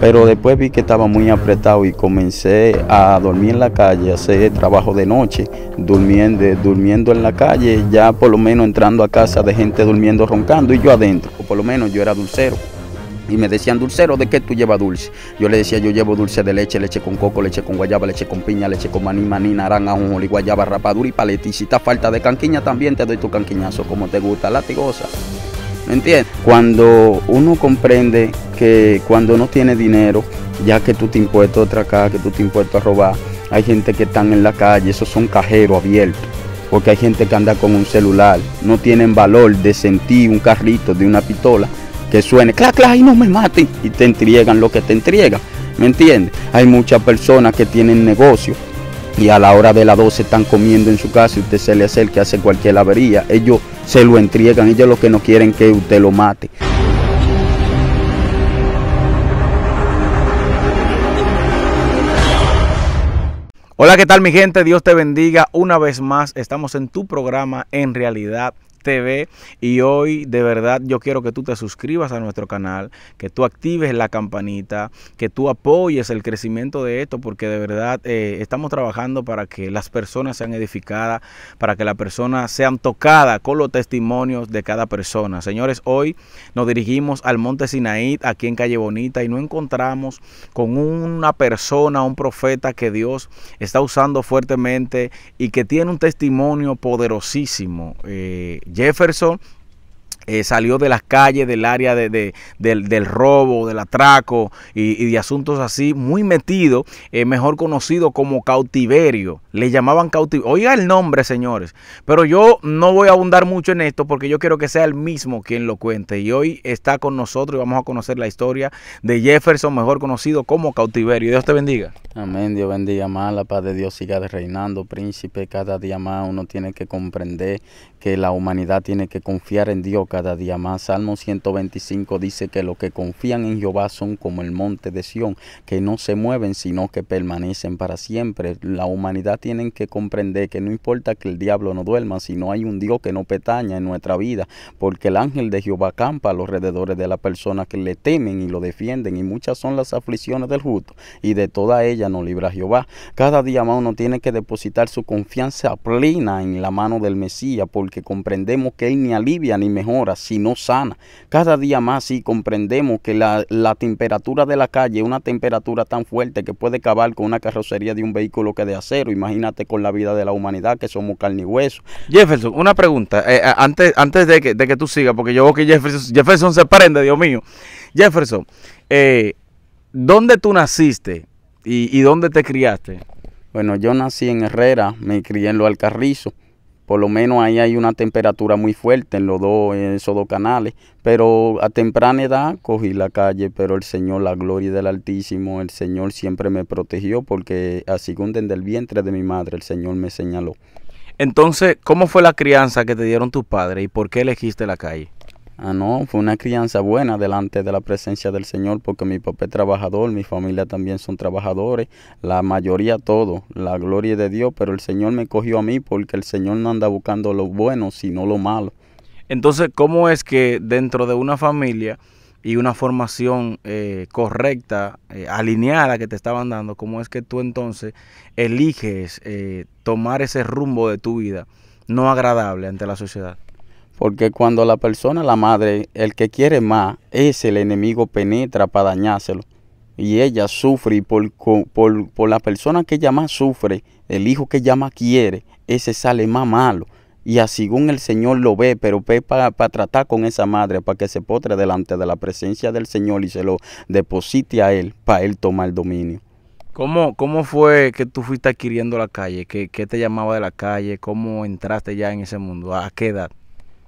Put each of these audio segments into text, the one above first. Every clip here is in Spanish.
Pero después vi que estaba muy apretado y comencé a dormir en la calle, a hacer trabajo de noche, durmiendo, durmiendo en la calle, ya por lo menos entrando a casa de gente durmiendo, roncando y yo adentro, por lo menos yo era dulcero. Y me decían, dulcero, ¿de qué tú llevas dulce? Yo le decía, yo llevo dulce de leche, leche con coco, leche con guayaba, leche con piña, leche con maní, maní, naranja, un guayaba, rapadura y paletita. Si está falta de canquiña, también te doy tu canquiñazo, como te gusta, latigosa. ¿Me entiendes? Cuando uno comprende que cuando no tiene dinero, ya que tú te impuesto otra casa que tú te impuesto a robar, hay gente que están en la calle, esos son cajeros abiertos, porque hay gente que anda con un celular, no tienen valor de sentir un carrito de una pistola que suene, clac, clac, y no me maten, y te entregan lo que te entregan, ¿me entiendes? Hay muchas personas que tienen negocio y a la hora de las 12 están comiendo en su casa y usted se le acerca, hace cualquier avería, ellos se lo entregan, ellos lo que no quieren que usted lo mate. Hola, ¿qué tal mi gente? Dios te bendiga. Una vez más, estamos en tu programa En Realidad TV y hoy de verdad yo quiero que tú te suscribas a nuestro canal, que tú actives la campanita, que tú apoyes el crecimiento de esto porque de verdad eh, estamos trabajando para que las personas sean edificadas, para que las personas sean tocadas con los testimonios de cada persona. Señores, hoy nos dirigimos al Monte Sinaí, aquí en Calle Bonita, y no encontramos con una persona, un profeta que Dios está usando fuertemente y que tiene un testimonio poderosísimo. Eh, Jefferson eh, salió de las calles, del área de, del, robo, del atraco y, de asuntos así, muy metido, eh, mejor conocido como cautiverio. Le llamaban cautiverio. Oiga el nombre, señores. Pero yo no voy a abundar mucho en esto porque yo quiero que sea el mismo quien lo cuente. Y hoy está con nosotros y vamos a conocer la historia de Jefferson, mejor conocido como cautiverio. Dios te bendiga. Amén, Dios bendiga más, la paz de Dios siga reinando, príncipe, cada día más uno tiene que comprender que la humanidad tiene que confiar en Dios cada día más. Salmo 125 dice que los que confían en Jehová son como el monte de Sión, que no se mueven sino que permanecen para siempre. La humanidad tiene que comprender que no importa que el diablo no duerma, sino hay un Dios que no petaña en nuestra vida, porque el ángel de Jehová campa a los rededores de la persona que le temen y lo defienden, y muchas son las aflicciones del justo, y de toda ella nos libra Jehová. Cada día más uno tiene que depositar su confianza plena en la mano del Mesías, que comprendemos que ni alivia ni mejora, sino sana. Cada día más sí comprendemos que la, la temperatura de la calle es una temperatura tan fuerte que puede acabar con una carrocería de un vehículo que de acero. Imagínate con la vida de la humanidad que somos carne y hueso. Jefferson, una pregunta, eh, eh, antes, antes de, que, de tú sigas, porque yo veo que Jefferson, Jefferson se prende, Dios mío. Jefferson, eh, ¿dónde tú naciste y, y dónde te criaste? Bueno, yo nací en Herrera, me crié en Lo Alcarrizo por lo menos ahí hay una temperatura muy fuerte en los dos, en esos dos canales. Pero a temprana edad cogí la calle, pero el Señor, la gloria del Altísimo, el Señor siempre me protegió porque así como del vientre de mi madre el Señor me señaló. Entonces, ¿cómo fue la crianza que te dieron tus padres y por qué elegiste la calle? Ah, no, fue una crianza buena delante de la presencia del Señor porque mi papá es trabajador, mi familia también son trabajadores, la mayoría todo, la gloria de Dios, pero el Señor me cogió a mí porque el Señor no anda buscando lo bueno, sino lo malo. Entonces, ¿cómo es que dentro de una familia y una formación eh, correcta, eh, alineada que te estaban dando, cómo es que tú entonces eliges eh, tomar ese rumbo de tu vida no agradable ante la sociedad? Porque cuando la persona, la madre, el que quiere más, ese el enemigo penetra para dañárselo. Y ella sufre y por, por, por la persona que ella más sufre, el hijo que ella más quiere, ese sale más malo. Y así según el Señor lo ve, pero ve para, tratar con esa madre, para que se potre delante de la presencia del Señor y se lo deposite a Él, para Él tomar el dominio. ¿Cómo, ¿Cómo fue que tú fuiste adquiriendo la calle? ¿Qué, ¿Qué, te llamaba de la calle? ¿Cómo entraste ya en ese mundo? ¿A qué edad?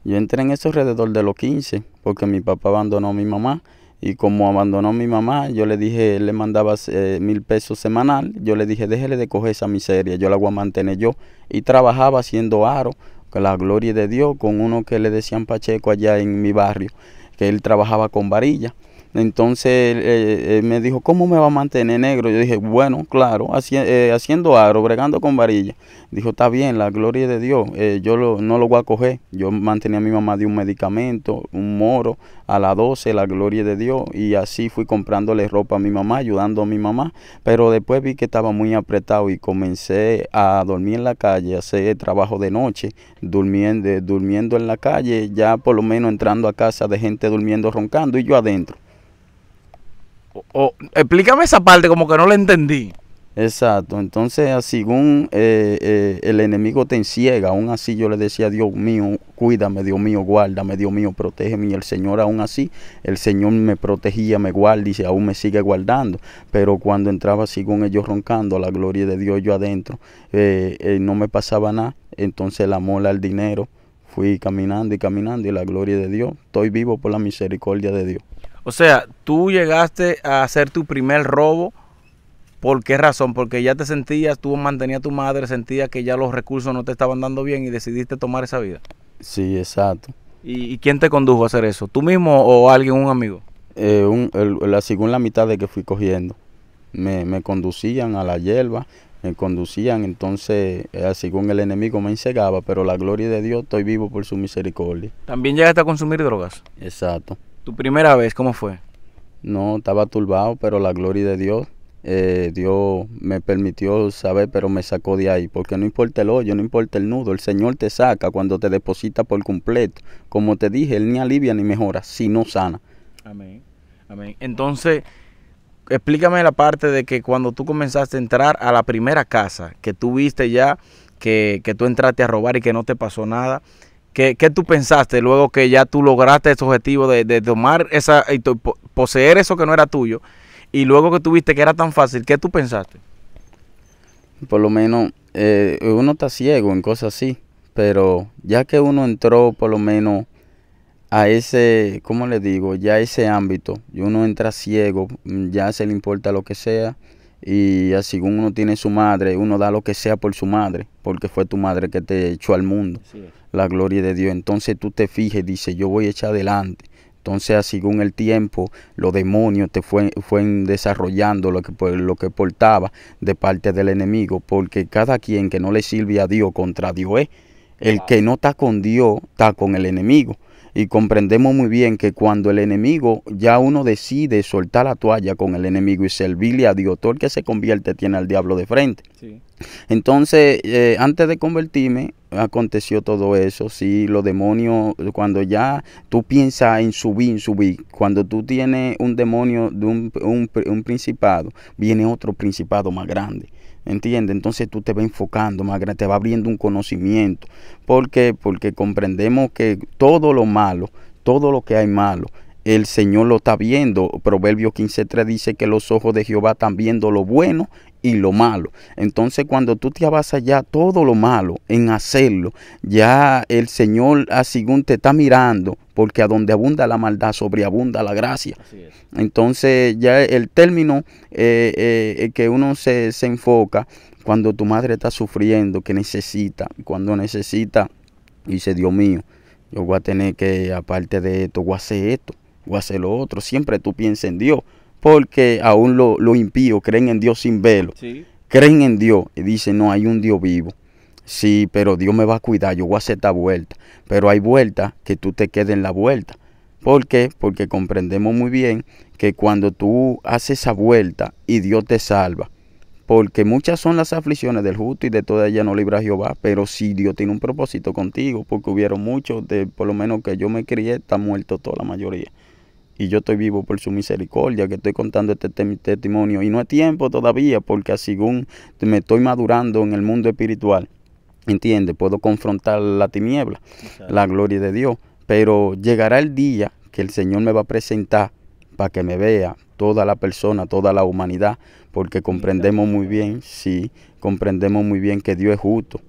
Yo entré en eso alrededor de los 15, porque mi papá abandonó a mi mamá. Y como abandonó a mi mamá, yo le dije, él le mandaba eh, mil pesos semanal. Yo le dije, déjele de coger esa miseria, yo la voy a mantener yo. Y trabajaba haciendo aro, con la gloria de Dios, con uno que le decían Pacheco allá en mi barrio, que él trabajaba con varilla. Entonces me dijo, ¿cómo me va a mantener negro? Yo dije, bueno, claro, eh, haciendo aro, bregando con varilla. Dijo, está bien, la gloria de Dios, eh, yo no lo voy a coger. Yo mantenía a mi mamá de un medicamento, un moro, a las 12, la gloria de Dios. Y así fui comprándole ropa a mi mamá, ayudando a mi mamá. Pero después vi que estaba muy apretado y comencé a dormir en la calle, a hacer trabajo de noche, durmiendo, durmiendo en la calle, ya por lo menos entrando a casa de gente durmiendo, roncando y yo adentro explícame esa parte como que no la entendí. Exacto, entonces ah, según eh, eh, el enemigo te enciega, aún así yo le decía, Dios mío, cuídame, Dios mío, guárdame, Dios mío, protégeme. Y el Señor aún así, el Señor me protegía, me guarda y aún me sigue guardando. Pero cuando entraba según ellos roncando, la gloria de Dios yo adentro, eh, no me pasaba nada. Entonces la mola, el dinero, fui caminando y caminando y la gloria de Dios, estoy vivo por la misericordia de Dios. O sea, tú llegaste a hacer tu primer robo. ¿Por qué razón? Porque ya te sentías, tú mantenías a tu madre, sentías que ya los recursos no te estaban dando bien y decidiste tomar esa vida. Sí, exacto. ¿Y, quién te condujo a hacer eso? ¿Tú mismo o alguien, un amigo? Eh, un, la mitad de que fui cogiendo. Me, conducían a la hierba, me conducían, entonces eh, según el enemigo me encegaba, pero la gloria de Dios estoy vivo por su misericordia. ¿También llegaste a consumir drogas? Exacto. ¿Tu primera vez cómo fue? No, estaba turbado, pero la gloria de Dios. Eh, Dios me permitió saber, pero me sacó de ahí, porque no importa el hoyo, no importa el nudo, el Señor te saca cuando te deposita por completo. Como te dije, Él ni alivia ni mejora, sino sana. Amén, amén. Entonces, explícame la parte de que cuando tú comenzaste a entrar a la primera casa, que tú viste ya que, que tú entraste a robar y que no te pasó nada, ¿Qué, ¿Qué, tú pensaste luego que ya tú lograste ese objetivo de, de tomar esa, y poseer eso que no era tuyo? Y luego que tuviste que era tan fácil, ¿qué tú pensaste? Por lo menos eh, uno está ciego en cosas así, pero ya que uno entró por lo menos a ese, ¿cómo le digo? Ya ese ámbito, y uno entra ciego, ya se le importa lo que sea, y así uno tiene su madre, uno da lo que sea por su madre, porque fue tu madre que te echó al mundo, la gloria de Dios. Entonces tú te fijes, dice, yo voy a echar adelante. Entonces, así según el tiempo, los demonios te fue, fueron desarrollando lo que, pues, lo que portaba de parte del enemigo, porque cada quien que no le sirve a Dios contra Dios es. El que no está con Dios está con el enemigo y comprendemos muy bien que cuando el enemigo, ya uno decide soltar la toalla con el enemigo y servirle a Dios, todo el que se convierte tiene al diablo de frente. Entonces, eh, antes de convertirme, aconteció todo eso. Sí, los demonios, cuando ya tú piensas en subir, en subir, cuando tú tienes un demonio de un principado, viene otro principado más grande entiende Entonces tú te vas enfocando Magra te va abriendo un conocimiento. porque Porque comprendemos que todo lo malo, todo lo que hay malo, el Señor lo está viendo. Proverbios 15.3 dice que los ojos de Jehová están viendo lo bueno y lo malo. Entonces cuando tú te vas ya todo lo malo en hacerlo, ya el Señor según te está mirando, porque a donde abunda la maldad, sobreabunda la gracia. Entonces ya el término eh, eh, que uno se, se enfoca cuando tu madre está sufriendo, que necesita, cuando necesita, dice Dios mío, yo voy a tener que, aparte de esto, voy a hacer esto, voy a hacer lo otro, siempre tú piensas en Dios porque aún los lo impío creen en Dios sin velo. Creen en Dios y dicen, no, hay un Dios vivo. Sí, pero Dios me va a cuidar, yo voy a hacer esta vuelta. Pero hay vueltas que tú te quedes en la vuelta. ¿Por qué? Porque comprendemos muy bien que cuando tú haces esa vuelta y Dios te salva, porque muchas son las aflicciones del justo y de todas ellas no libra Jehová, pero si Dios tiene un propósito contigo, porque hubieron muchos, de, por lo menos que yo me crié, está muerto toda la mayoría y yo estoy vivo por su misericordia, que estoy contando este testimonio. Y no es tiempo todavía, porque según me estoy madurando en el mundo espiritual, entiende, puedo confrontar la tiniebla, la gloria de Dios. Pero llegará el día que el Señor me va a presentar para que me vea toda la persona, toda la humanidad, porque comprendemos muy bien, sí, comprendemos muy bien que Dios es justo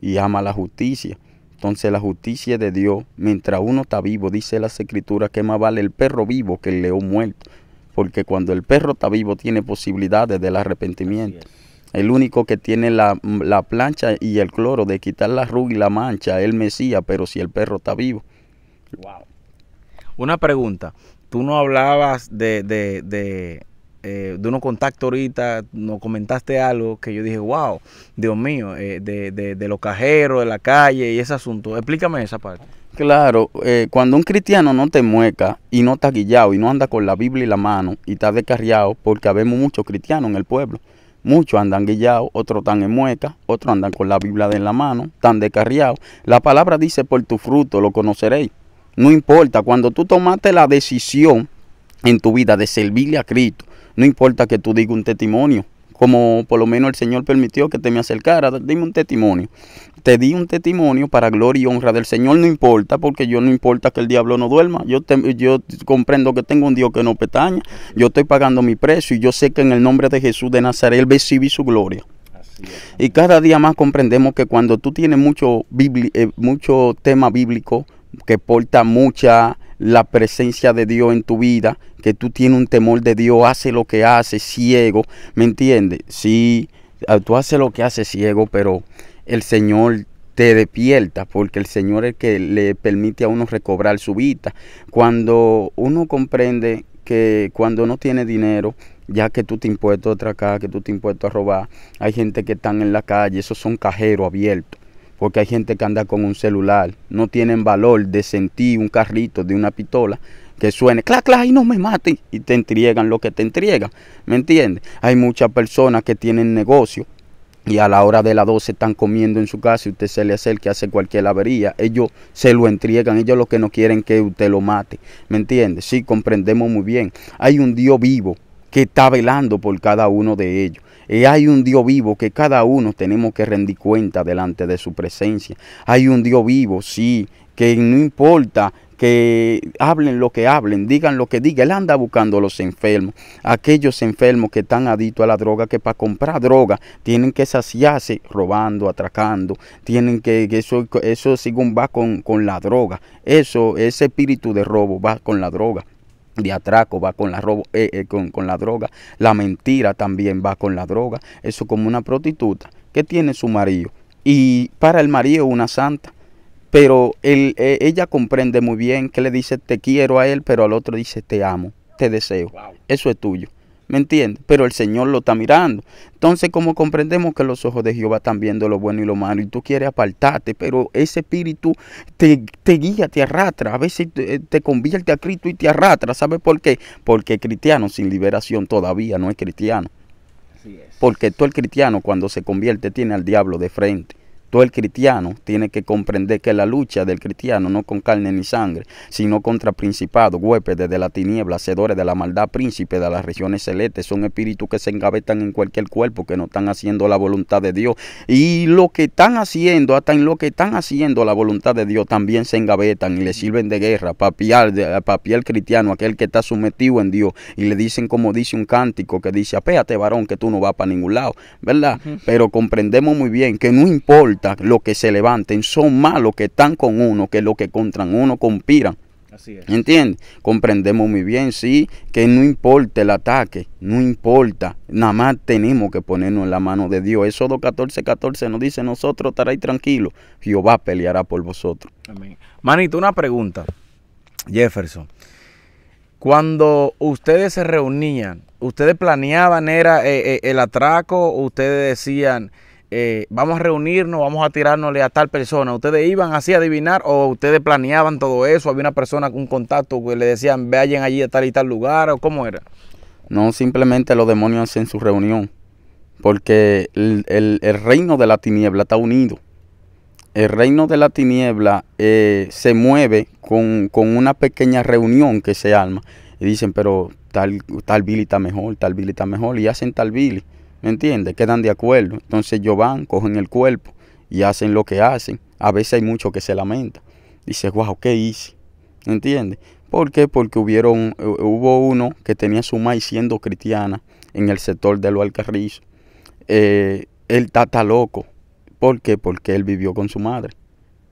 y ama la justicia entonces la justicia de Dios, mientras uno está vivo, dice las escrituras que más vale el perro vivo que el león muerto. Porque cuando el perro está vivo tiene posibilidades del arrepentimiento. El único que tiene la, plancha y el cloro de quitar la ruga y la mancha, el Mesías, pero si el perro está vivo. Wow. Una pregunta. Tú no hablabas de, de, de, eh, de unos contacto ahorita, nos comentaste algo que yo dije, wow, Dios mío, eh, de, de, los cajeros, de la calle y ese asunto. Explícame esa parte. Claro, eh, cuando un cristiano no te mueca y no está guillado y no anda con la Biblia en la mano y está descarriado, porque habemos muchos cristianos en el pueblo. Muchos andan guillados, otros están en mueca, otros andan con la Biblia en la mano, están descarriados. La palabra dice, por tu fruto lo conoceréis. No importa, cuando tú tomaste la decisión en tu vida de servirle a Cristo, no importa que tú digas un testimonio, como por lo menos el Señor permitió que te me acercara, dime un testimonio. Te di un testimonio para gloria y honra del Señor, no importa, porque yo no importa que el diablo no duerma. Yo, yo comprendo que tengo un Dios que no petaña. Yo estoy pagando mi precio y yo sé que en el nombre de Jesús de Nazaret él su gloria. Y cada día más comprendemos que cuando tú tienes mucho eh, tema bíblico que porta mucha la presencia de Dios en tu vida, que tú tienes un temor de Dios, hace lo que hace ciego, ¿me entiendes? Sí, ah, tú haces lo que haces ciego, pero el Señor te despierta, porque el Señor es el que le permite a uno recobrar su vida. Cuando uno comprende que cuando no tiene dinero, ya que tú te impuesto a atracar, que tú te impuesto a robar, hay gente que están en la calle, esos son cajeros abiertos porque hay gente que anda con un celular, no tienen valor de sentir un carrito de una pistola que suene, clac, clac, y no me maten, y te entregan lo que te entregan, ¿me entiendes? Hay muchas personas que tienen negocio y a la hora de las 12 están comiendo en su casa y usted se le acerca, hace cualquier avería, ellos se lo entregan, ellos lo que no quieren que usted lo mate, ¿me entiendes? Sí, comprendemos muy bien, hay un Dios vivo que está velando por cada uno de ellos hay un Dios vivo que cada uno tenemos que rendir cuenta delante de su presencia. Hay un Dios vivo, sí, que no importa que hablen lo que hablen, digan lo que digan. Él anda buscando a los enfermos, aquellos enfermos que están adictos a la droga, que para comprar droga tienen que saciarse robando, atracando, tienen que, eso, eso según va con, con la droga, eso, ese espíritu de robo va con la droga de atraco va con la eh, eh, con, la droga, la mentira también va con la droga, eso como una prostituta que tiene su marido y para el marido una santa, pero eh, ella comprende muy bien que le dice te quiero a él, pero al otro dice te amo, te deseo, eso es tuyo. ¿Me entiendes? Pero el Señor lo está mirando. Entonces, como comprendemos que los ojos de Jehová están viendo lo bueno y lo malo, y tú quieres apartarte, pero ese espíritu te, guía, te arrastra, a veces eh, te, convierte a Cristo y te arrastra. ¿Sabes por qué? Porque cristiano sin liberación todavía no es cristiano. Porque todo el cristiano cuando se convierte tiene al diablo de frente. Todo el cristiano tiene que comprender que la lucha del cristiano no con carne ni sangre, sino contra principados, huéspedes de la tiniebla, hacedores de la maldad, príncipes de las regiones celestes, son espíritus que se engavetan en cualquier cuerpo, que no están haciendo la voluntad de Dios. Y lo que están haciendo, hasta en lo que están haciendo la voluntad de Dios, también se engavetan y le sirven de guerra, papial, de, cristiano, aquel que está sometido en Dios. Y le dicen como dice un cántico que dice, apéate varón, que tú no vas para ningún lado, ¿verdad? Pero comprendemos muy bien que no importa lo que se levanten, son más los que están con uno que los que contra uno conspiran. Así ¿Entiendes? Comprendemos muy bien, sí, que no importa el ataque, no importa. Nada más tenemos que ponernos en la mano de Dios. Eso 14, 14 nos dice, nosotros estaréis tranquilos, Jehová peleará por vosotros. Manito, una pregunta, Jefferson. Cuando ustedes se reunían, ¿ustedes planeaban era eh, eh, el atraco? ¿Ustedes decían... Eh, vamos a reunirnos, vamos a tirárnosle a tal persona. ¿Ustedes iban así a adivinar o ustedes planeaban todo eso? ¿Había una persona con un contacto que le decían, vayan allí a tal y tal lugar o cómo era? No, simplemente los demonios hacen su reunión, porque el, reino de la tiniebla está unido. El reino de la tiniebla eh, se mueve con, una pequeña reunión que se arma. Y dicen, pero tal, tal Billy está mejor, tal Billy está mejor, y hacen tal Billy. ¿me entiendes? Quedan de acuerdo. Entonces ellos van, cogen el cuerpo y hacen lo que hacen. A veces hay mucho que se lamenta. Dice, wow, ¿qué hice? ¿Me entiendes? ¿Por qué? Porque hubieron, eh, hubo uno que tenía su maíz siendo cristiana en el sector de lo alcarrizo. Eh, él está, loco. ¿Por qué? Porque él vivió con su madre.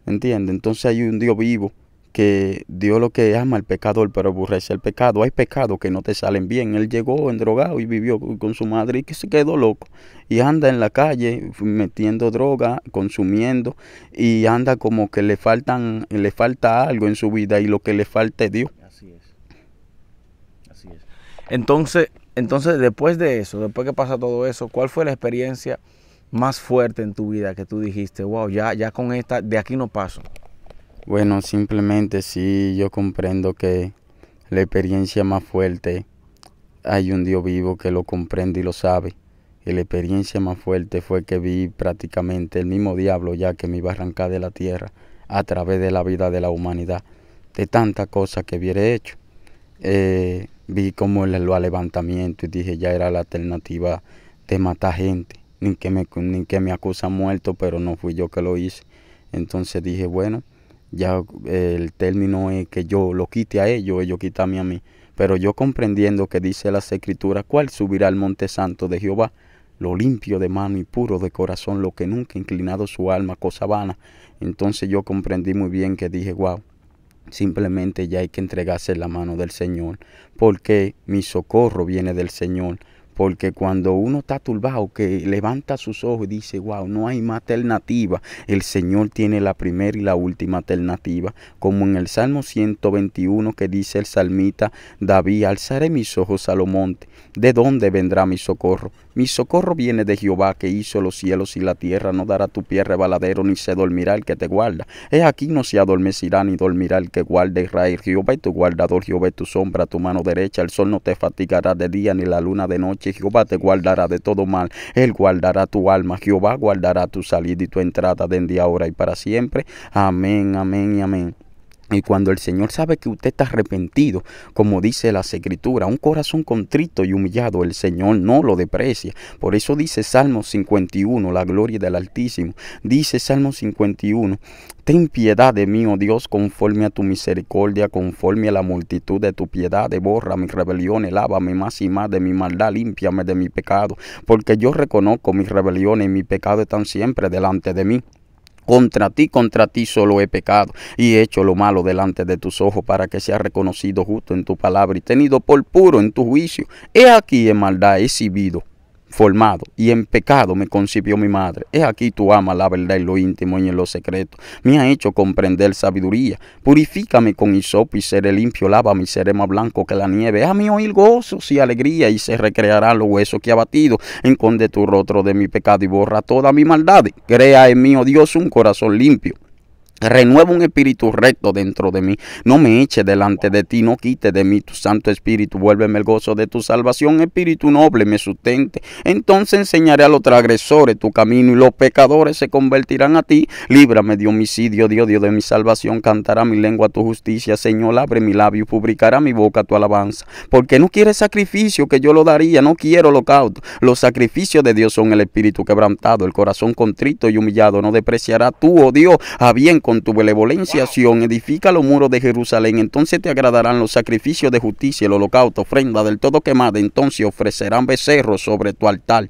¿Me ¿Entiendes? Entonces hay un Dios vivo que Dios lo que ama al pecador, pero aburrece el pecado. Hay pecados que no te salen bien. Él llegó drogado y vivió con su madre y que se quedó loco. Y anda en la calle metiendo droga, consumiendo y anda como que le faltan, le falta algo en su vida y lo que le falta es Dios. Así es. Entonces, entonces después de eso, después que pasa todo eso, ¿cuál fue la experiencia más fuerte en tu vida que tú dijiste, wow, ya, ya con esta, de aquí no paso? Bueno, simplemente sí, yo comprendo que la experiencia más fuerte, hay un Dios vivo que lo comprende y lo sabe. Y la experiencia más fuerte fue que vi prácticamente el mismo diablo ya que me iba a arrancar de la tierra a través de la vida de la humanidad, de tantas cosas que hubiera hecho. Eh, vi como el lo levantamiento y dije ya era la alternativa de matar gente, ni que me, ni que me acusan muerto, pero no fui yo que lo hice. Entonces dije, bueno, ya el término es que yo lo quite a ellos, ellos quítame a mí. Pero yo comprendiendo que dice las escrituras, ¿cuál subirá al monte santo de Jehová? Lo limpio de mano y puro de corazón, lo que nunca inclinado su alma, cosa vana. Entonces yo comprendí muy bien que dije, wow, simplemente ya hay que entregarse la mano del Señor, porque mi socorro viene del Señor porque cuando uno está turbado, que levanta sus ojos y dice, wow, no hay más alternativa, el Señor tiene la primera y la última alternativa. Como en el Salmo 121 que dice el salmita David, alzaré mis ojos a lo monte. ¿De dónde vendrá mi socorro? Mi socorro viene de Jehová que hizo los cielos y la tierra, no dará tu pie rebaladero, ni se dormirá el que te guarda. Es aquí no se adormecerá ni dormirá el que guarda Israel. Jehová es tu guardador, Jehová es tu sombra, tu mano derecha, el sol no te fatigará de día ni la luna de noche, Jehová te guardará de todo mal, él guardará tu alma, Jehová guardará tu salida y tu entrada de en día, ahora y para siempre. Amén, amén y amén. Y cuando el Señor sabe que usted está arrepentido, como dice la Escritura, un corazón contrito y humillado, el Señor no lo deprecia. Por eso dice Salmo 51, la gloria del Altísimo. Dice Salmo 51, ten piedad de mí, oh Dios, conforme a tu misericordia, conforme a la multitud de tu piedad, borra mis rebeliones, lávame más y más de mi maldad, límpiame de mi pecado, porque yo reconozco mis rebeliones y mi pecado están siempre delante de mí. Contra ti, contra ti solo he pecado y he hecho lo malo delante de tus ojos para que sea reconocido justo en tu palabra y tenido por puro en tu juicio. He aquí en maldad he exhibido formado y en pecado me concibió mi madre. Es aquí tu ama la verdad y lo íntimo y en lo secreto. Me ha hecho comprender sabiduría. Purifícame con hisopo y seré limpio. Lava mi seré más blanco que la nieve. A mí oír gozos y alegría y se recreará lo hueso que ha batido. Enconde tu rostro de mi pecado y borra toda mi maldad. Crea en mí, oh Dios, un corazón limpio Renueva un espíritu recto dentro de mí. No me eche delante de ti, no quite de mí tu Santo Espíritu. Vuélveme el gozo de tu salvación, Espíritu noble, me sustente. Entonces enseñaré a los transgresores tu camino y los pecadores se convertirán a ti. Líbrame de homicidio, Dios, Dios de mi salvación. Cantará mi lengua tu justicia, Señor. Abre mi labio y publicará mi boca tu alabanza. Porque no quieres sacrificio que yo lo daría, no quiero holocausto. Los sacrificios de Dios son el espíritu quebrantado, el corazón contrito y humillado. No despreciará tú, oh Dios, a bien con tu benevolenciación, edifica los muros de Jerusalén, entonces te agradarán los sacrificios de justicia, el holocausto, ofrenda del todo quemada, entonces ofrecerán becerros sobre tu altar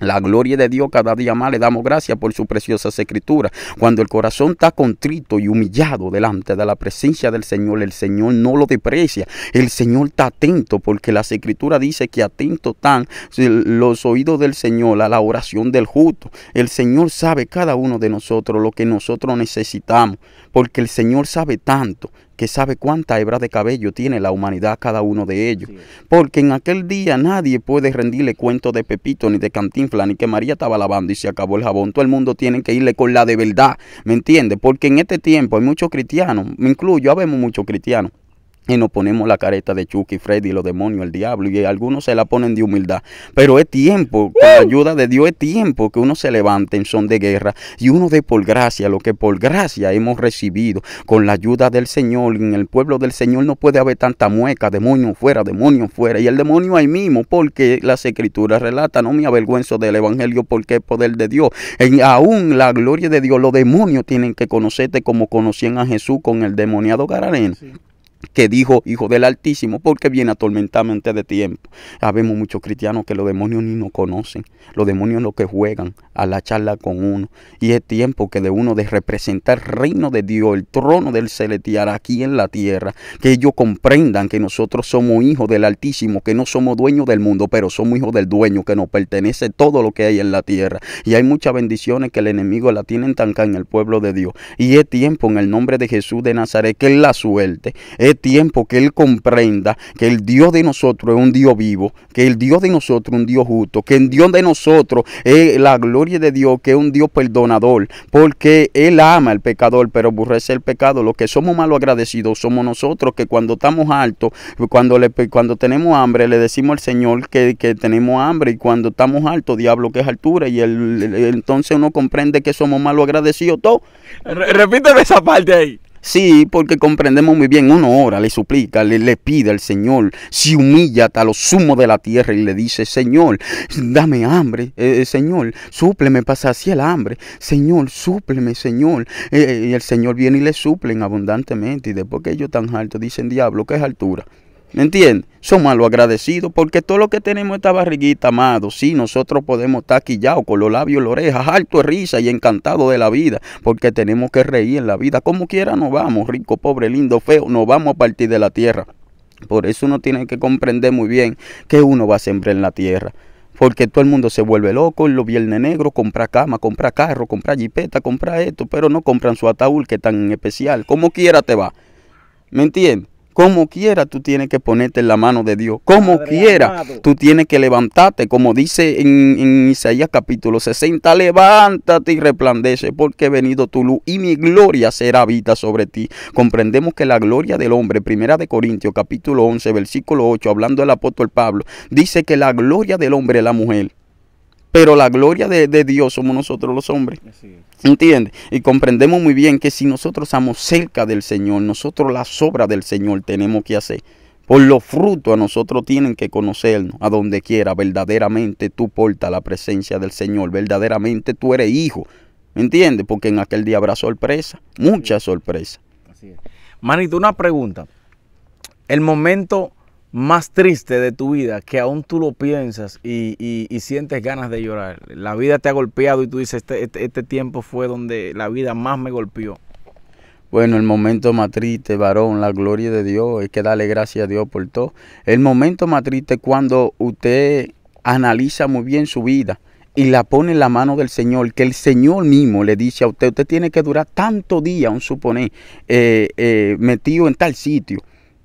la gloria de Dios cada día más le damos gracias por su preciosa escritura. Cuando el corazón está contrito y humillado delante de la presencia del Señor, el Señor no lo deprecia. El Señor está atento porque la escritura dice que atento están los oídos del Señor a la oración del justo. El Señor sabe cada uno de nosotros lo que nosotros necesitamos porque el Señor sabe tanto que sabe cuánta hebra de cabello tiene la humanidad cada uno de ellos. Porque en aquel día nadie puede rendirle cuento de Pepito, ni de Cantinfla, ni que María estaba lavando y se acabó el jabón. Todo el mundo tiene que irle con la de verdad, ¿me entiendes? Porque en este tiempo hay muchos cristianos, me incluyo, habemos muchos cristianos y nos ponemos la careta de Chucky, Freddy, los demonios, el diablo, y algunos se la ponen de humildad. Pero es tiempo, con la ayuda de Dios, es tiempo que uno se levante en son de guerra y uno de por gracia lo que por gracia hemos recibido. Con la ayuda del Señor, en el pueblo del Señor no puede haber tanta mueca, demonio fuera, demonio fuera, y el demonio ahí mismo, porque las escrituras relatan, no me avergüenzo del evangelio porque es poder de Dios. En, aún la gloria de Dios, los demonios tienen que conocerte como conocían a Jesús con el demoniado garanén que dijo Hijo del Altísimo, porque viene atormentarme de tiempo. Habemos muchos cristianos que los demonios ni nos conocen, los demonios los que juegan a la charla con uno. Y es tiempo que de uno de representar el reino de Dios, el trono del celestial aquí en la tierra, que ellos comprendan que nosotros somos hijos del Altísimo, que no somos dueños del mundo, pero somos hijos del dueño, que nos pertenece todo lo que hay en la tierra. Y hay muchas bendiciones que el enemigo la tiene acá en el pueblo de Dios. Y es tiempo en el nombre de Jesús de Nazaret que es la suerte tiempo que Él comprenda que el Dios de nosotros es un Dios vivo, que el Dios de nosotros es un Dios justo, que el Dios de nosotros es la gloria de Dios, que es un Dios perdonador, porque Él ama al pecador, pero aborrece el pecado. Los que somos malo agradecidos somos nosotros, que cuando estamos altos, cuando, le, cuando tenemos hambre, le decimos al Señor que, que tenemos hambre, y cuando estamos altos, diablo, que es altura, y entonces uno comprende que somos malo agradecidos Repíteme esa parte ahí. Sí, porque comprendemos muy bien, uno ora, le suplica, le, le, pide al Señor, se humilla hasta lo sumo de la tierra y le dice, Señor, dame hambre, eh, eh, Señor, súpleme pasa así el hambre, Señor, súpleme, Señor. Eh, y el Señor viene y le suplen abundantemente y después que ellos tan altos dicen, diablo, ¿qué es altura? ¿Me entiendes? Son malos agradecidos porque todo lo que tenemos esta barriguita, amado, sí, nosotros podemos estar quillados con los labios las orejas, alto de risa y encantado de la vida, porque tenemos que reír en la vida. Como quiera nos vamos, rico, pobre, lindo, feo, nos vamos a partir de la tierra. Por eso uno tiene que comprender muy bien que uno va siempre en la tierra porque todo el mundo se vuelve loco en los viernes negros, compra cama, compra carro, compra jipeta, compra esto, pero no compran su ataúd que tan especial, como quiera te va. ¿Me entiendes? Como quiera, tú tienes que ponerte en la mano de Dios. Como quiera, tú tienes que levantarte. Como dice en, Isaías capítulo 60, levántate y resplandece, porque he venido tu luz y mi gloria será habita sobre ti. Comprendemos que la gloria del hombre, primera de Corintios capítulo 11, versículo 8, hablando del apóstol Pablo, dice que la gloria del hombre es la mujer. Pero la gloria de, Dios somos nosotros los hombres. ¿Entiendes? Y comprendemos muy bien que si nosotros estamos cerca del Señor, nosotros las obras del Señor tenemos que hacer. Por los frutos a nosotros tienen que conocernos, a donde quiera, verdaderamente tú portas la presencia del Señor, verdaderamente tú eres hijo, ¿me entiendes? Porque en aquel día habrá sorpresa, mucha sorpresa. Así es. Manito, una pregunta. El momento más triste de tu vida que aún tú lo piensas y, sientes ganas de llorar. La vida te ha golpeado y tú dices, este, este, este, tiempo fue donde la vida más me golpeó. Bueno, el momento más triste, varón, la gloria de Dios, es que darle gracias a Dios por todo. El momento más triste cuando usted analiza muy bien su vida y la pone en la mano del Señor, que el Señor mismo le dice a usted, usted tiene que durar tanto día, aún suponer, eh, eh, metido en tal sitio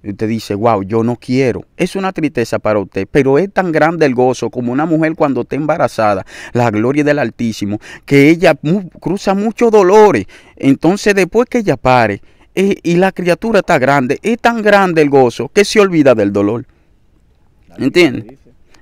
y usted dice, wow, yo no quiero. Es una tristeza para usted, pero es tan grande el gozo como una mujer cuando está embarazada, la gloria del Altísimo, que ella cruza muchos dolores. Entonces después que ella pare eh, y la criatura está grande, es tan grande el gozo que se olvida del dolor. ¿Entiendes?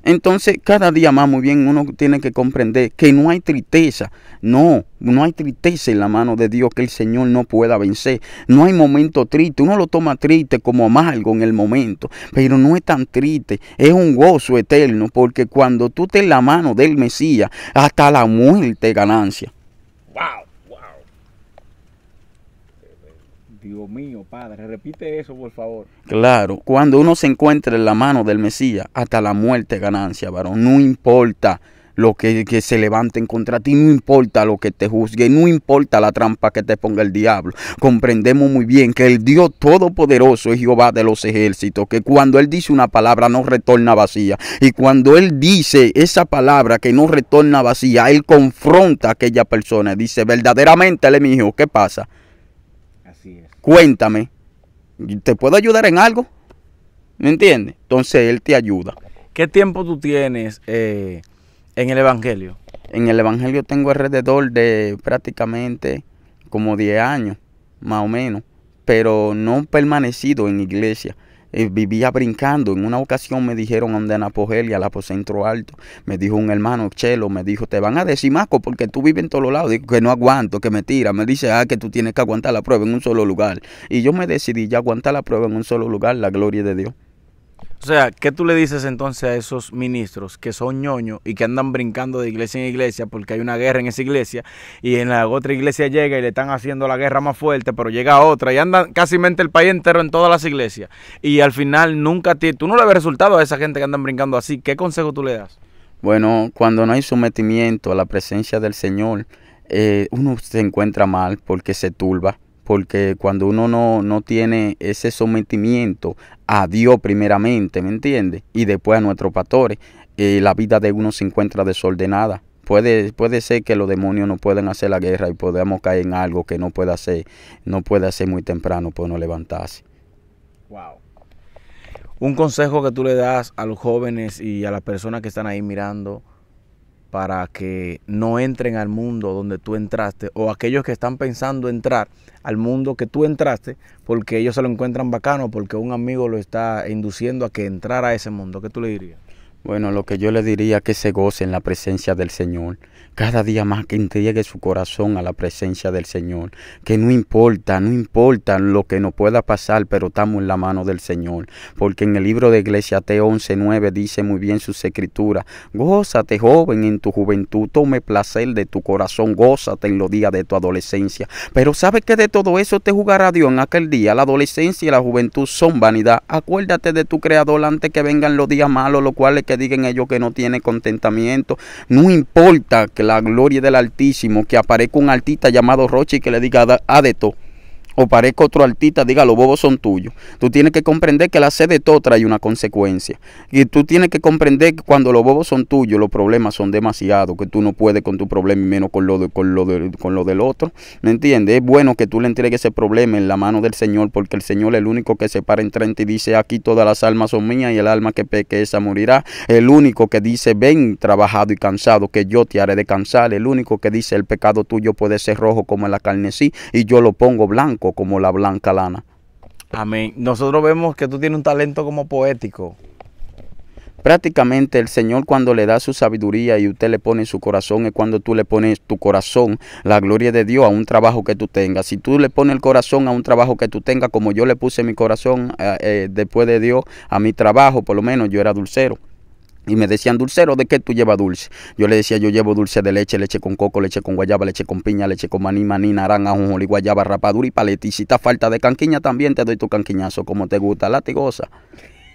Entonces, cada día más muy bien uno tiene que comprender que no hay tristeza. No, no hay tristeza en la mano de Dios que el Señor no pueda vencer. No hay momento triste. Uno lo toma triste como amargo en el momento, pero no es tan triste. Es un gozo eterno porque cuando tú estés en la mano del Mesías, hasta la muerte ganancia. Dios mío, Padre, repite eso, por favor. Claro, cuando uno se encuentra en la mano del Mesías, hasta la muerte ganancia, varón, no importa lo que, se levanten contra ti, no importa lo que te juzgue, no importa la trampa que te ponga el diablo. Comprendemos muy bien que el Dios Todopoderoso es Jehová de los ejércitos, que cuando Él dice una palabra no retorna vacía. Y cuando Él dice esa palabra que no retorna vacía, Él confronta a aquella persona dice, verdaderamente le mi hijo, ¿qué pasa? cuéntame, ¿te puedo ayudar en algo? ¿Me entiendes? Entonces Él te ayuda. ¿Qué tiempo tú tienes eh, en el Evangelio? En el Evangelio tengo alrededor de prácticamente como 10 años, más o menos, pero no permanecido en iglesia. Eh, vivía brincando. En una ocasión me dijeron donde la al centro alto, me dijo un hermano, Chelo, me dijo, te van a decir, porque tú vives en todos lados. que no aguanto, que me tira. Me dice, ah, que tú tienes que aguantar la prueba en un solo lugar. Y yo me decidí ya aguantar la prueba en un solo lugar, la gloria de Dios. O sea, ¿qué tú le dices entonces a esos ministros que son ñoños y que andan brincando de iglesia en iglesia porque hay una guerra en esa iglesia y en la otra iglesia llega y le están haciendo la guerra más fuerte, pero llega otra y andan casi el país entero en todas las iglesias y al final nunca te, tú no le ves resultado a esa gente que andan brincando así? ¿Qué consejo tú le das? Bueno, cuando no hay sometimiento a la presencia del Señor, eh, uno se encuentra mal porque se turba porque cuando uno no, no tiene ese sometimiento a Dios primeramente, ¿me entiendes? Y después a nuestros pastores, eh, la vida de uno se encuentra desordenada. Puede, puede ser que los demonios no puedan hacer la guerra y podamos caer en algo que no pueda hacer, no puede hacer muy temprano por no levantarse. Wow. Un consejo que tú le das a los jóvenes y a las personas que están ahí mirando para que no entren al mundo donde tú entraste o aquellos que están pensando entrar al mundo que tú entraste porque ellos se lo encuentran bacano, porque un amigo lo está induciendo a que entrara a ese mundo. ¿Qué tú le dirías? Bueno, lo que yo le diría es que se goce en la presencia del Señor. Cada día más que entregue su corazón a la presencia del Señor. Que no importa, no importa lo que nos pueda pasar, pero estamos en la mano del Señor. Porque en el libro de Iglesia T 11.9 dice muy bien sus escrituras. Gózate joven en tu juventud, tome placer de tu corazón, gózate en los días de tu adolescencia. Pero sabes que de todo eso te jugará Dios en aquel día. La adolescencia y la juventud son vanidad. Acuérdate de tu Creador antes que vengan los días malos, lo cual que digan ellos que no tiene contentamiento. No importa que la gloria del Altísimo, que aparezca un artista llamado y que le diga Adeto, o parezca otro artista, diga, los bobos son tuyos. Tú tienes que comprender que la sed de todo trae una consecuencia. Y tú tienes que comprender que cuando los bobos son tuyos, los problemas son demasiados, que tú no puedes con tu problema y menos con lo, con con lo del otro. ¿Me entiendes? Es bueno que tú le entregues ese problema en la mano del Señor, porque el Señor es el único que se para en 30 y dice, aquí todas las almas son mías y el alma que peque esa morirá. El único que dice, ven trabajado y cansado, que yo te haré de cansar El único que dice, el pecado tuyo puede ser rojo como la sí y yo lo pongo blanco como la blanca lana. Amén. Nosotros vemos que tú tienes un talento como poético. Prácticamente el Señor cuando le da su sabiduría y usted le pone su corazón es cuando tú le pones tu corazón, la gloria de Dios a un trabajo que tú tengas. Si tú le pones el corazón a un trabajo que tú tengas, como yo le puse mi corazón eh, eh, después de Dios a mi trabajo, por lo menos yo era dulcero. Y me decían, dulcero, ¿de qué tú llevas dulce? Yo le decía, yo llevo dulce de leche, leche con coco, leche con guayaba, leche con piña, leche con maní, maní, naranja, y guayaba, rapadura y paleta. si está falta de canquiña, también te doy tu canquiñazo, como te gusta, latigosa.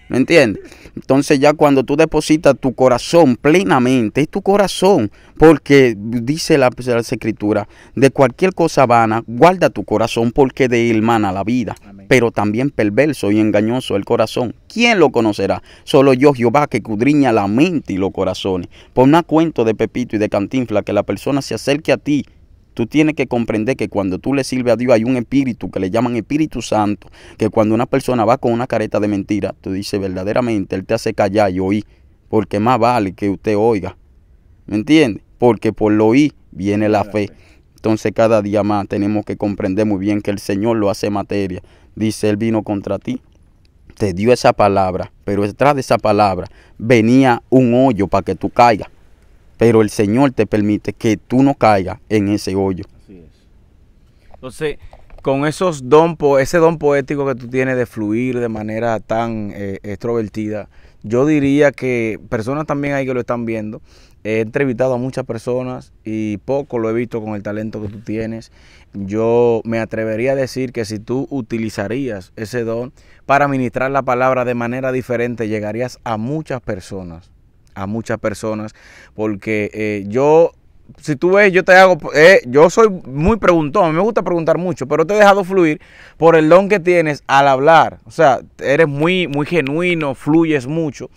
¿Me entiendes? Entonces ya cuando tú depositas tu corazón plenamente, es tu corazón, porque dice la, escritura, de cualquier cosa vana, guarda tu corazón porque de él mana la vida, pero también perverso y engañoso el corazón. ¿Quién lo conocerá? Solo yo Jehová que cudriña la mente y los corazones. Por una cuento de Pepito y de Cantinfla que la persona se acerque a ti Tú tienes que comprender que cuando tú le sirves a Dios hay un espíritu que le llaman Espíritu Santo, que cuando una persona va con una careta de mentira, tú dices verdaderamente, Él te hace callar y oír, porque más vale que usted oiga. ¿Me entiendes? Porque por lo oír viene la fe. Entonces cada día más tenemos que comprender muy bien que el Señor lo hace materia. Dice, Él vino contra ti, te dio esa palabra, pero detrás de esa palabra venía un hoyo para que tú caigas pero el Señor te permite que tú no caigas en ese hoyo. Así es. Entonces, con esos don, ese don poético que tú tienes de fluir de manera tan eh, extrovertida, yo diría que personas también hay que lo están viendo, he entrevistado a muchas personas y poco lo he visto con el talento que tú tienes. Yo me atrevería a decir que si tú utilizarías ese don para ministrar la palabra de manera diferente, llegarías a muchas personas a muchas personas, porque eh, yo si tú ves, yo te hago, eh, yo soy muy preguntón, me gusta preguntar mucho, pero te he dejado fluir por el don que tienes al hablar. O sea, eres muy, muy genuino, fluyes mucho.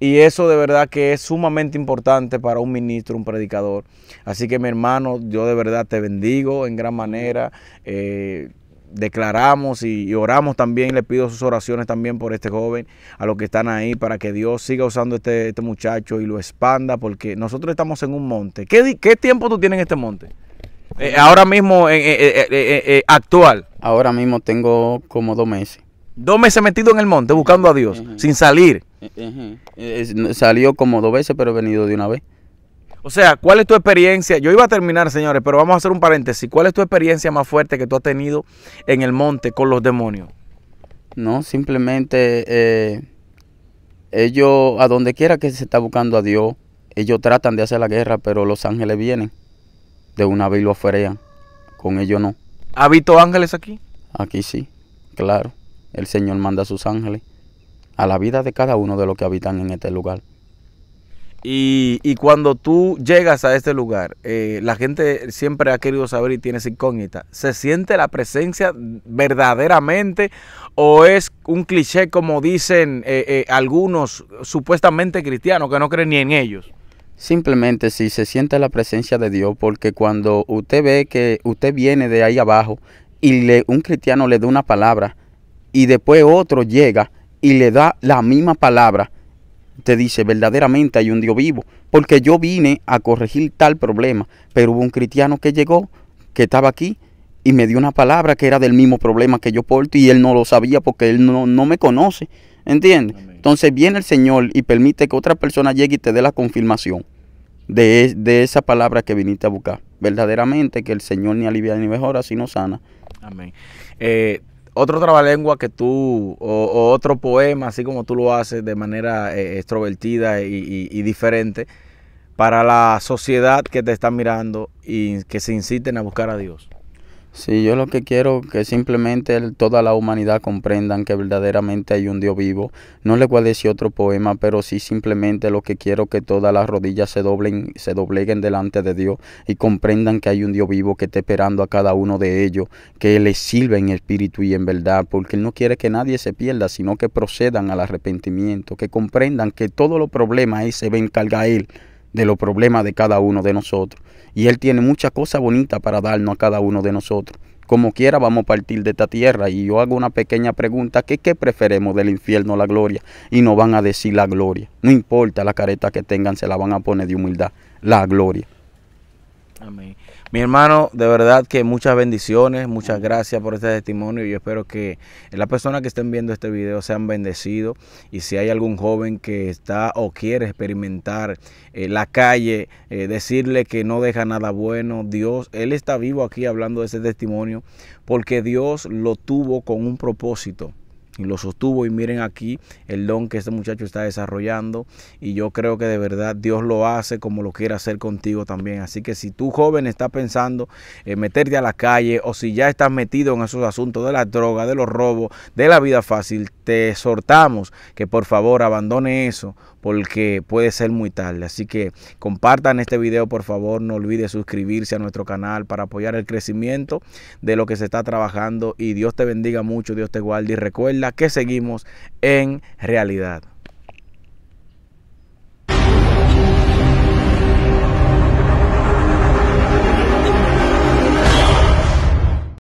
Y eso de verdad que es sumamente importante para un ministro, un predicador. Así que mi hermano, yo de verdad te bendigo en gran manera. Eh, declaramos y, oramos también, le pido sus oraciones también por este joven, a los que están ahí, para que Dios siga usando este, este muchacho y lo expanda, porque nosotros estamos en un monte. ¿Qué, qué tiempo tú tienes en este monte? Eh, ahora mismo, eh, eh, actual. Ahora mismo tengo como dos meses. Dos meses metido en el monte buscando a Dios, sin salir. Salió como dos veces, pero he venido de una vez. O sea, ¿cuál es tu experiencia? Yo iba a terminar, señores, pero vamos a hacer un paréntesis. ¿Cuál es tu experiencia más fuerte que tú has tenido en el monte con los demonios? No, simplemente eh, ellos, a donde quiera que se está buscando a Dios, ellos tratan de hacer la guerra, pero los ángeles vienen. De una vez lo aferean. Con ellos no. ¿Habito ángeles aquí? Aquí sí, claro. El Señor manda a sus ángeles a la vida de cada uno de los que habitan en este lugar. Y, cuando tú llegas a este lugar, eh, la gente siempre ha querido saber y tienes incógnita. ¿Se siente la presencia verdaderamente o es un cliché como dicen eh, eh, algunos supuestamente cristianos que no creen ni en ellos? Simplemente si se siente la presencia de Dios, porque cuando usted ve que usted viene de ahí abajo y le, un cristiano le da una palabra y después otro llega y le da la misma palabra, te dice, verdaderamente hay un Dios vivo, porque yo vine a corregir tal problema, pero hubo un cristiano que llegó, que estaba aquí, y me dio una palabra que era del mismo problema que yo porto, y él no lo sabía porque él no, me conoce, entiende Entonces viene el Señor y permite que otra persona llegue y te dé la confirmación de, esa palabra que viniste a buscar. Verdaderamente que el Señor ni alivia ni mejora, sino sana. Amén. Eh, otro trabalengua que tú, o, otro poema, así como tú lo haces de manera eh, extrovertida y, y, diferente, para la sociedad que te está mirando y que se inciten a buscar a Dios? Sí, yo lo que quiero que simplemente toda la humanidad comprendan que verdaderamente hay un Dios vivo. No le voy a decir otro poema, pero sí simplemente lo que quiero que todas las rodillas se doblen, se dobleguen delante de Dios y comprendan que hay un Dios vivo que está esperando a cada uno de ellos, que les sirva en espíritu y en verdad, porque Él no quiere que nadie se pierda, sino que procedan al arrepentimiento, que comprendan que todos los problemas ahí se ven, a Él de los problemas de cada uno de nosotros y Él tiene muchas cosas bonitas para darnos a cada uno de nosotros. Como quiera vamos a partir de esta tierra y yo hago una pequeña pregunta, qué preferemos del infierno la gloria? Y no van a decir la gloria. No importa la careta que tengan, se la van a poner de humildad, la gloria. Amén. Mi hermano, de verdad que muchas bendiciones, muchas gracias por este testimonio. Yo espero que las personas que estén viendo este video sean bendecidos y si hay algún joven que está o quiere experimentar eh, la calle, eh, decirle que no deja nada bueno. Dios, Él está vivo aquí hablando de ese testimonio porque Dios lo tuvo con un propósito y lo sostuvo y miren aquí el don que este muchacho está desarrollando y yo creo que de verdad Dios lo hace como lo quiere hacer contigo también. Así que si tú joven está pensando en meterte a la calle o si ya estás metido en esos asuntos de la droga, de los robos, de la vida fácil, te exhortamos que por favor abandone eso porque puede ser muy tarde. Así que compartan este video por favor, no olvides suscribirse a nuestro canal para apoyar el crecimiento de lo que se está trabajando y Dios te bendiga mucho, Dios te guarde y recuerda la que seguimos en realidad.